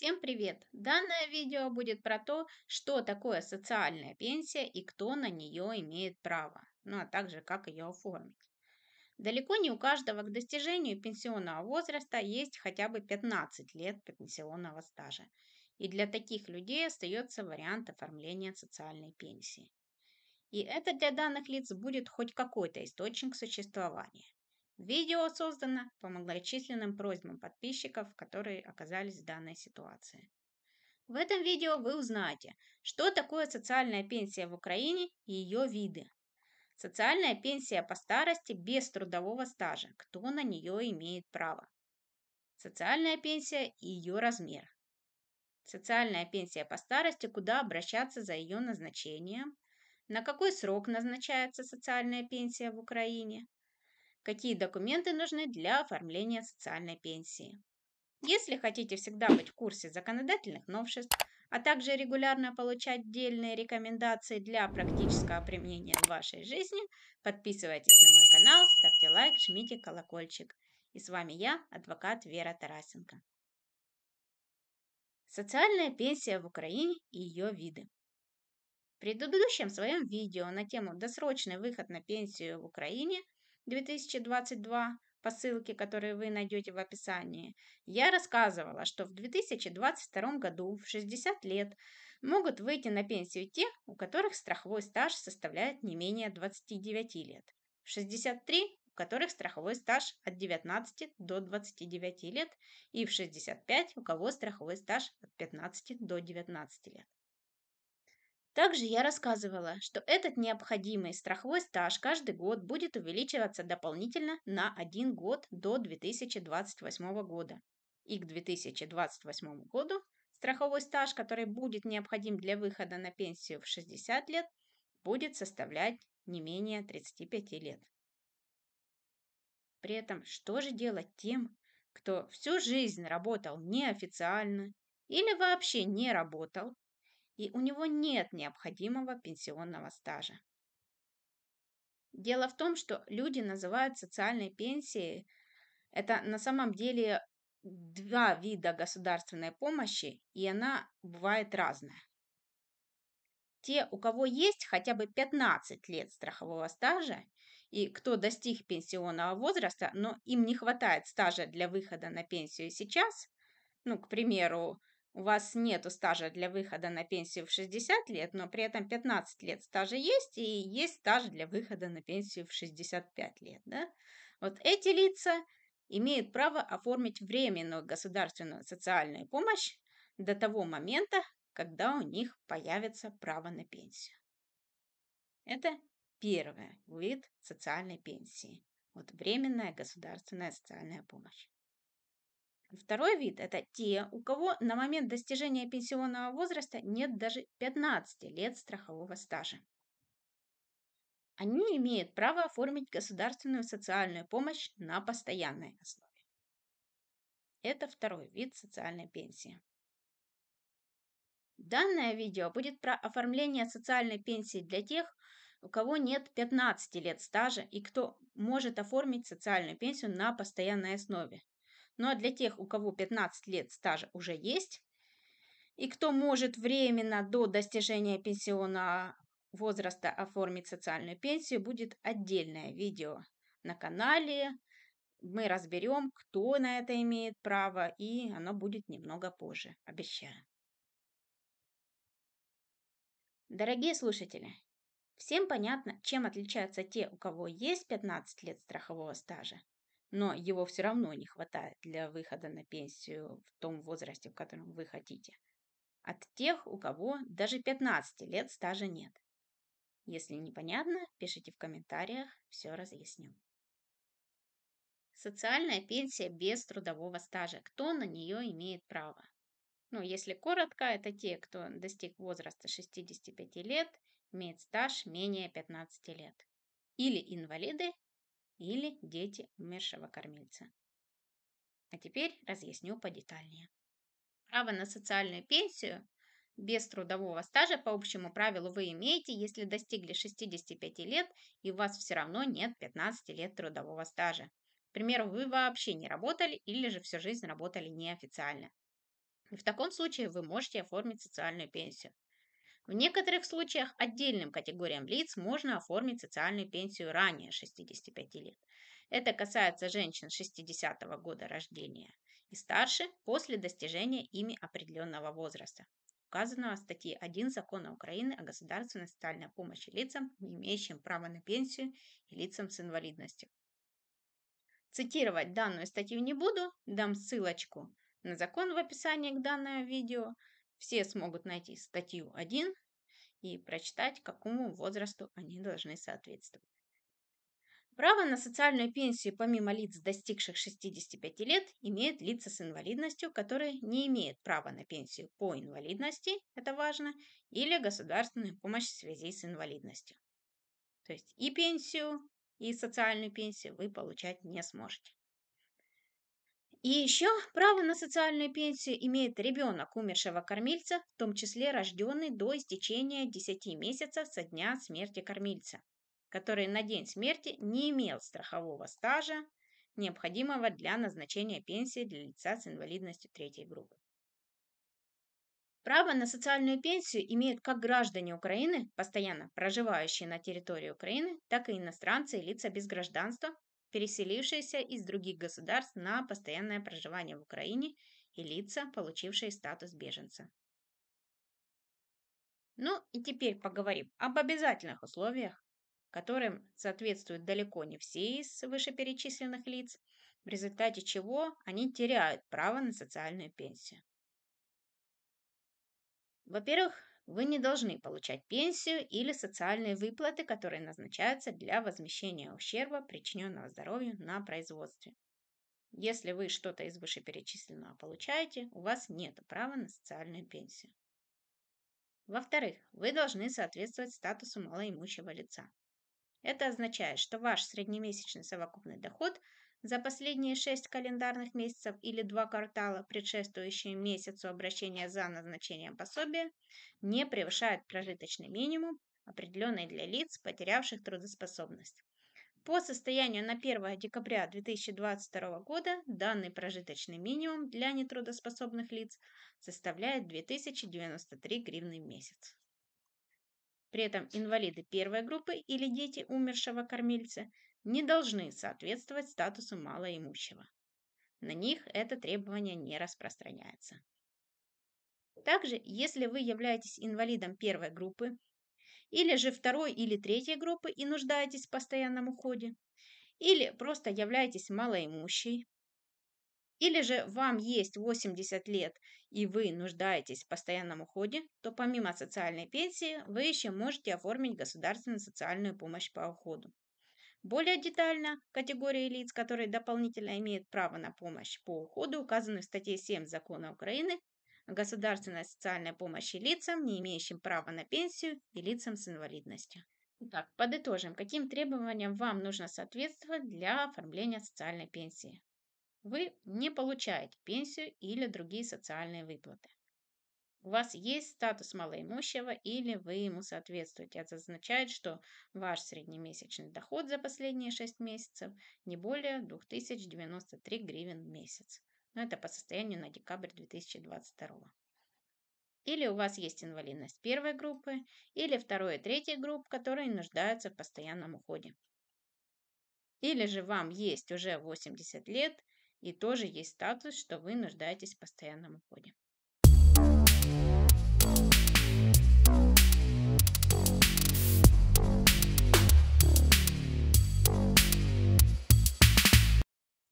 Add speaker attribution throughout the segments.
Speaker 1: Всем привет! Данное видео будет про то, что такое социальная пенсия и кто на нее имеет право, ну а также как ее оформить. Далеко не у каждого к достижению пенсионного возраста есть хотя бы 15 лет пенсионного стажа, и для таких людей остается вариант оформления социальной пенсии. И это для данных лиц будет хоть какой-то источник существования. Видео создано по многочисленным просьбам подписчиков, которые оказались в данной ситуации. В этом видео вы узнаете, что такое социальная пенсия в Украине и ее виды. Социальная пенсия по старости без трудового стажа. Кто на нее имеет право? Социальная пенсия и ее размер. Социальная пенсия по старости, куда обращаться за ее назначением? На какой срок назначается социальная пенсия в Украине? какие документы нужны для оформления социальной пенсии. Если хотите всегда быть в курсе законодательных новшеств, а также регулярно получать отдельные рекомендации для практического применения в вашей жизни, подписывайтесь на мой канал, ставьте лайк, жмите колокольчик. И с вами я, адвокат Вера Тарасенко. Социальная пенсия в Украине и ее виды. В предыдущем своем видео на тему «Досрочный выход на пенсию в Украине» 2022 по ссылке, которую вы найдете в описании, я рассказывала, что в 2022 году в 60 лет могут выйти на пенсию те, у которых страховой стаж составляет не менее 29 лет. в 63 у которых страховой стаж от 19 до 29 лет и в 65 у кого страховой стаж от 15 до 19 лет. Также я рассказывала, что этот необходимый страховой стаж каждый год будет увеличиваться дополнительно на один год до 2028 года. И к 2028 году страховой стаж, который будет необходим для выхода на пенсию в 60 лет, будет составлять не менее 35 лет. При этом что же делать тем, кто всю жизнь работал неофициально или вообще не работал, и у него нет необходимого пенсионного стажа. Дело в том, что люди называют социальной пенсией, это на самом деле два вида государственной помощи, и она бывает разная. Те, у кого есть хотя бы 15 лет страхового стажа, и кто достиг пенсионного возраста, но им не хватает стажа для выхода на пенсию сейчас, ну, к примеру, у вас нет стажа для выхода на пенсию в 60 лет, но при этом 15 лет стажа есть, и есть стаж для выхода на пенсию в 65 лет. Да? Вот эти лица имеют право оформить временную государственную социальную помощь до того момента, когда у них появится право на пенсию. Это первый вид социальной пенсии. Вот временная государственная социальная помощь. Второй вид – это те, у кого на момент достижения пенсионного возраста нет даже 15 лет страхового стажа. Они имеют право оформить государственную социальную помощь на постоянной основе. Это второй вид социальной пенсии. Данное видео будет про оформление социальной пенсии для тех, у кого нет 15 лет стажа и кто может оформить социальную пенсию на постоянной основе, ну а для тех, у кого 15 лет стажа уже есть, и кто может временно до достижения пенсионного возраста оформить социальную пенсию, будет отдельное видео на канале. Мы разберем, кто на это имеет право, и оно будет немного позже, обещаю. Дорогие слушатели, всем понятно, чем отличаются те, у кого есть 15 лет страхового стажа, но его все равно не хватает для выхода на пенсию в том возрасте, в котором вы хотите. От тех, у кого даже 15 лет стажа нет. Если непонятно, пишите в комментариях, все разъясню. Социальная пенсия без трудового стажа. Кто на нее имеет право? Ну, если коротко, это те, кто достиг возраста 65 лет, имеет стаж менее 15 лет. Или инвалиды, или дети умершего кормильца. А теперь разъясню подетальнее. Право на социальную пенсию без трудового стажа по общему правилу вы имеете, если достигли 65 лет и у вас все равно нет 15 лет трудового стажа. К примеру, вы вообще не работали или же всю жизнь работали неофициально. И в таком случае вы можете оформить социальную пенсию. В некоторых случаях отдельным категориям лиц можно оформить социальную пенсию ранее 65 лет. Это касается женщин 60 -го года рождения и старше после достижения ими определенного возраста, указанного в статье 1 Закона Украины о государственной социальной помощи лицам, не имеющим права на пенсию и лицам с инвалидностью. Цитировать данную статью не буду, дам ссылочку на закон в описании к данному видео – все смогут найти статью 1 и прочитать, какому возрасту они должны соответствовать. Право на социальную пенсию помимо лиц, достигших 65 лет, имеют лица с инвалидностью, которые не имеют права на пенсию по инвалидности, это важно, или государственную помощь в связи с инвалидностью. То есть и пенсию, и социальную пенсию вы получать не сможете. И еще право на социальную пенсию имеет ребенок умершего кормильца, в том числе рожденный до истечения 10 месяцев со дня смерти кормильца, который на день смерти не имел страхового стажа, необходимого для назначения пенсии для лица с инвалидностью третьей группы. Право на социальную пенсию имеют как граждане Украины, постоянно проживающие на территории Украины, так и иностранцы и лица без гражданства, переселившиеся из других государств на постоянное проживание в Украине и лица, получившие статус беженца. Ну и теперь поговорим об обязательных условиях, которым соответствуют далеко не все из вышеперечисленных лиц, в результате чего они теряют право на социальную пенсию. Во-первых, вы не должны получать пенсию или социальные выплаты, которые назначаются для возмещения ущерба, причиненного здоровью на производстве. Если вы что-то из вышеперечисленного получаете, у вас нет права на социальную пенсию. Во-вторых, вы должны соответствовать статусу малоимущего лица. Это означает, что ваш среднемесячный совокупный доход за последние шесть календарных месяцев или два квартала, предшествующие месяцу обращения за назначением пособия, не превышают прожиточный минимум, определенный для лиц, потерявших трудоспособность. По состоянию на 1 декабря 2022 года данный прожиточный минимум для нетрудоспособных лиц составляет 2093 гривны в месяц. При этом инвалиды первой группы или дети умершего кормильца не должны соответствовать статусу малоимущего. На них это требование не распространяется. Также, если вы являетесь инвалидом первой группы или же второй или третьей группы и нуждаетесь в постоянном уходе, или просто являетесь малоимущей, или же вам есть 80 лет и вы нуждаетесь в постоянном уходе, то помимо социальной пенсии вы еще можете оформить государственную социальную помощь по уходу. Более детально категории лиц, которые дополнительно имеют право на помощь по уходу, указаны в статье 7 Закона Украины о государственной социальной помощи лицам, не имеющим права на пенсию и лицам с инвалидностью. Итак, подытожим, каким требованиям вам нужно соответствовать для оформления социальной пенсии. Вы не получаете пенсию или другие социальные выплаты. У вас есть статус малоимущего или вы ему соответствуете. Это означает, что ваш среднемесячный доход за последние 6 месяцев не более 2093 гривен в месяц. Но это по состоянию на декабрь 2022. Или у вас есть инвалидность первой группы, или второй и третьей групп, которые нуждаются в постоянном уходе. Или же вам есть уже 80 лет – и тоже есть статус, что вы нуждаетесь в постоянном уходе.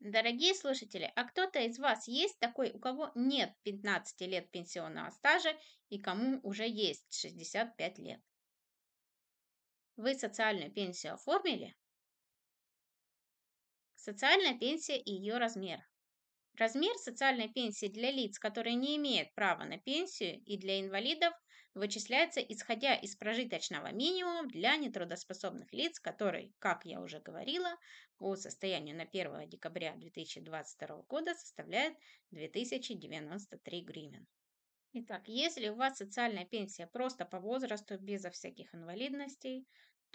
Speaker 1: Дорогие слушатели, а кто-то из вас есть такой, у кого нет 15 лет пенсионного стажа и кому уже есть 65 лет? Вы социальную пенсию оформили? Социальная пенсия и ее размер. Размер социальной пенсии для лиц, которые не имеют права на пенсию, и для инвалидов вычисляется исходя из прожиточного минимума для нетрудоспособных лиц, который, как я уже говорила, по состоянию на 1 декабря 2022 года составляет 2093 гривен. Итак, если у вас социальная пенсия просто по возрасту, безо всяких инвалидностей,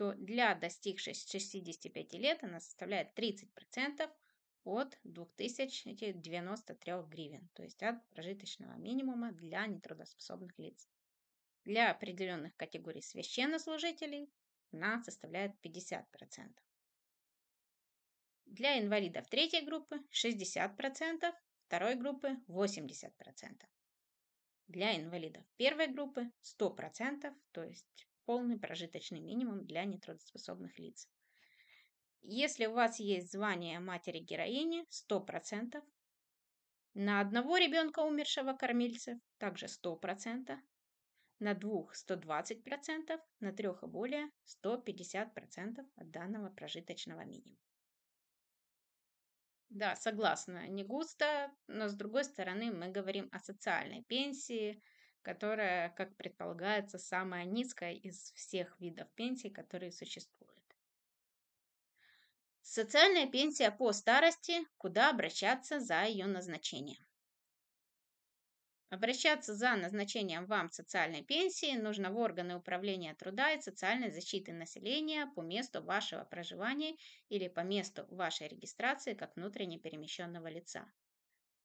Speaker 1: что для достигшей 65 лет она составляет 30% от 2093 гривен, то есть от прожиточного минимума для нетрудоспособных лиц. Для определенных категорий священнослужителей она составляет 50%. Для инвалидов третьей группы 60%, второй группы 80%. Для инвалидов первой группы 100%, то есть полный прожиточный минимум для нетрудоспособных лиц. Если у вас есть звание матери-героини, 100%. На одного ребенка умершего кормильца также 100%. На двух 120%, на трех и более 150% от данного прожиточного минимума. Да, согласна, не густо, но с другой стороны мы говорим о социальной пенсии – которая, как предполагается, самая низкая из всех видов пенсий, которые существуют. Социальная пенсия по старости, куда обращаться за ее назначением. Обращаться за назначением вам социальной пенсии нужно в органы управления труда и социальной защиты населения по месту вашего проживания или по месту вашей регистрации как внутренне перемещенного лица.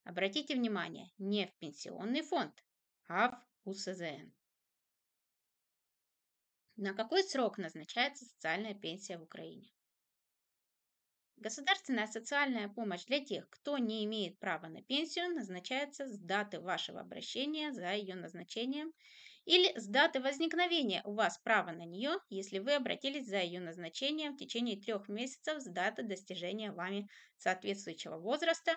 Speaker 1: Обратите внимание, не в пенсионный фонд, а в УСЗН. На какой срок назначается социальная пенсия в Украине? Государственная социальная помощь для тех, кто не имеет права на пенсию, назначается с даты вашего обращения за ее назначением или с даты возникновения у вас права на нее, если вы обратились за ее назначением в течение трех месяцев с даты достижения вами соответствующего возраста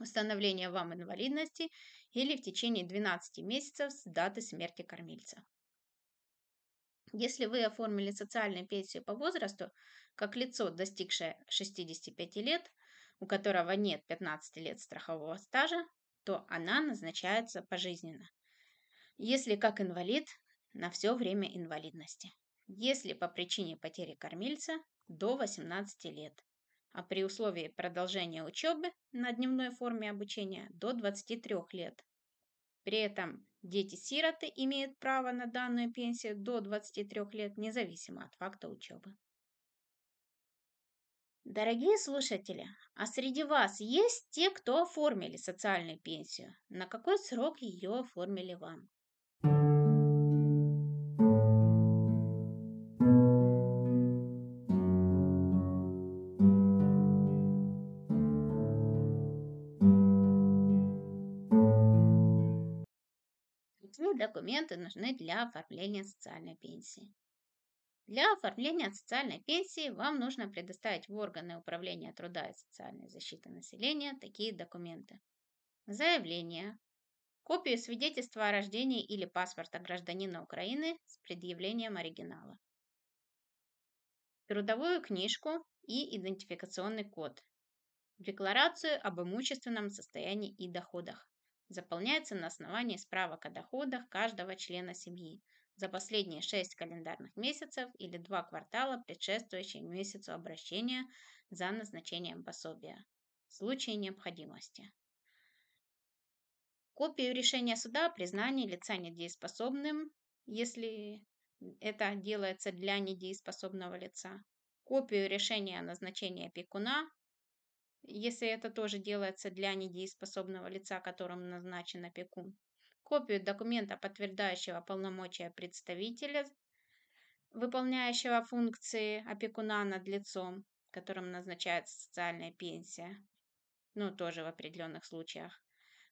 Speaker 1: установления вам инвалидности или в течение 12 месяцев с даты смерти кормильца. Если вы оформили социальную пенсию по возрасту, как лицо, достигшее 65 лет, у которого нет 15 лет страхового стажа, то она назначается пожизненно. Если как инвалид, на все время инвалидности. Если по причине потери кормильца, до 18 лет а при условии продолжения учебы на дневной форме обучения до 23 лет. При этом дети-сироты имеют право на данную пенсию до 23 лет, независимо от факта учебы. Дорогие слушатели, а среди вас есть те, кто оформили социальную пенсию? На какой срок ее оформили вам? документы нужны для оформления социальной пенсии. Для оформления социальной пенсии вам нужно предоставить в органы управления труда и социальной защиты населения такие документы. Заявление, копию свидетельства о рождении или паспорта гражданина Украины с предъявлением оригинала, трудовую книжку и идентификационный код, декларацию об имущественном состоянии и доходах, заполняется на основании справок о доходах каждого члена семьи за последние 6 календарных месяцев или 2 квартала, предшествующие месяцу обращения за назначением пособия в случае необходимости. Копию решения суда о признании лица недееспособным, если это делается для недееспособного лица, копию решения о назначении опекуна если это тоже делается для недееспособного лица, которым назначен опекун. Копию документа, подтверждающего полномочия представителя, выполняющего функции опекуна над лицом, которым назначается социальная пенсия, ну, тоже в определенных случаях.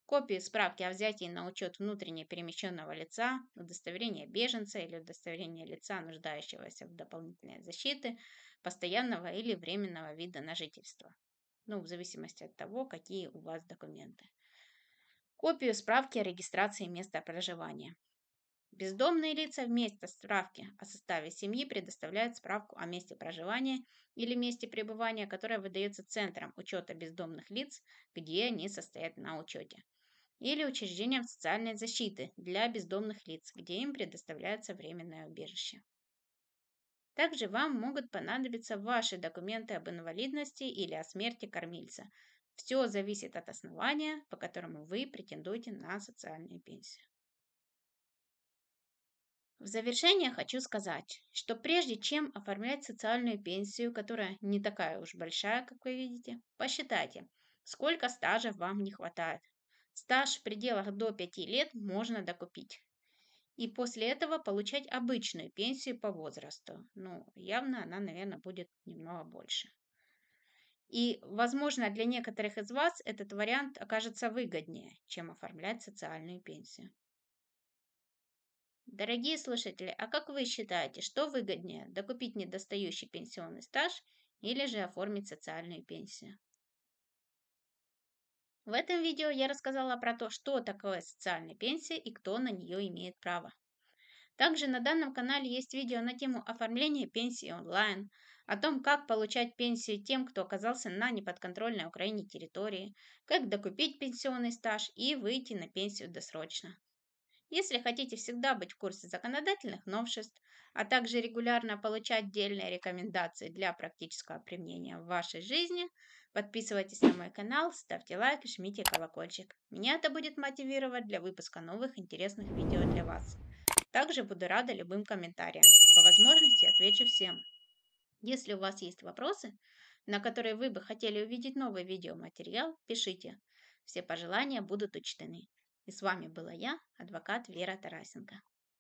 Speaker 1: Копии справки о взятии на учет внутренне перемещенного лица, удостоверение беженца или удостоверение лица, нуждающегося в дополнительной защите, постоянного или временного вида на жительство ну, в зависимости от того, какие у вас документы. Копию справки о регистрации места проживания. Бездомные лица вместо справки о составе семьи предоставляют справку о месте проживания или месте пребывания, которая выдается Центром учета бездомных лиц, где они состоят на учете, или учреждением социальной защиты для бездомных лиц, где им предоставляется временное убежище. Также вам могут понадобиться ваши документы об инвалидности или о смерти кормильца. Все зависит от основания, по которому вы претендуете на социальную пенсию. В завершение хочу сказать, что прежде чем оформлять социальную пенсию, которая не такая уж большая, как вы видите, посчитайте, сколько стажа вам не хватает. Стаж в пределах до 5 лет можно докупить и после этого получать обычную пенсию по возрасту. Ну, явно она, наверное, будет немного больше. И, возможно, для некоторых из вас этот вариант окажется выгоднее, чем оформлять социальную пенсию. Дорогие слушатели, а как вы считаете, что выгоднее, докупить недостающий пенсионный стаж или же оформить социальную пенсию? В этом видео я рассказала про то, что такое социальная пенсия и кто на нее имеет право. Также на данном канале есть видео на тему оформления пенсии онлайн, о том, как получать пенсию тем, кто оказался на неподконтрольной Украине территории, как докупить пенсионный стаж и выйти на пенсию досрочно. Если хотите всегда быть в курсе законодательных новшеств, а также регулярно получать отдельные рекомендации для практического применения в вашей жизни, Подписывайтесь на мой канал, ставьте лайк и жмите колокольчик. Меня это будет мотивировать для выпуска новых интересных видео для вас. Также буду рада любым комментариям. По возможности отвечу всем. Если у вас есть вопросы, на которые вы бы хотели увидеть новый видеоматериал, пишите. Все пожелания будут учтены. И с вами была я, адвокат Вера Тарасенко.